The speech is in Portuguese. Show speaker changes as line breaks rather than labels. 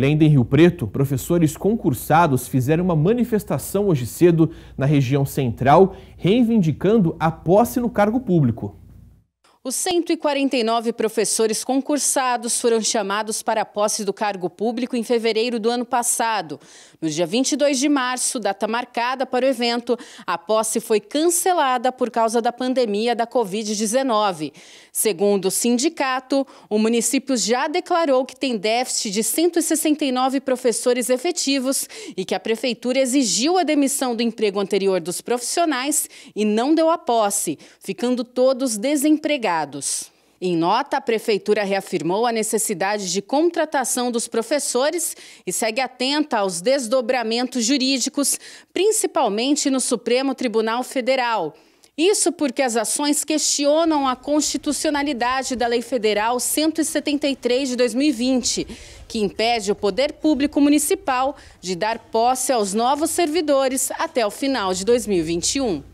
Lenda em Rio Preto, professores concursados fizeram uma manifestação hoje cedo na região central, reivindicando a posse no cargo público.
Os 149 professores concursados foram chamados para a posse do cargo público em fevereiro do ano passado. No dia 22 de março, data marcada para o evento, a posse foi cancelada por causa da pandemia da Covid-19. Segundo o sindicato, o município já declarou que tem déficit de 169 professores efetivos e que a prefeitura exigiu a demissão do emprego anterior dos profissionais e não deu a posse, ficando todos desempregados empregados. Em nota, a Prefeitura reafirmou a necessidade de contratação dos professores e segue atenta aos desdobramentos jurídicos, principalmente no Supremo Tribunal Federal. Isso porque as ações questionam a constitucionalidade da Lei Federal 173 de 2020, que impede o Poder Público Municipal de dar posse aos novos servidores até o final de 2021.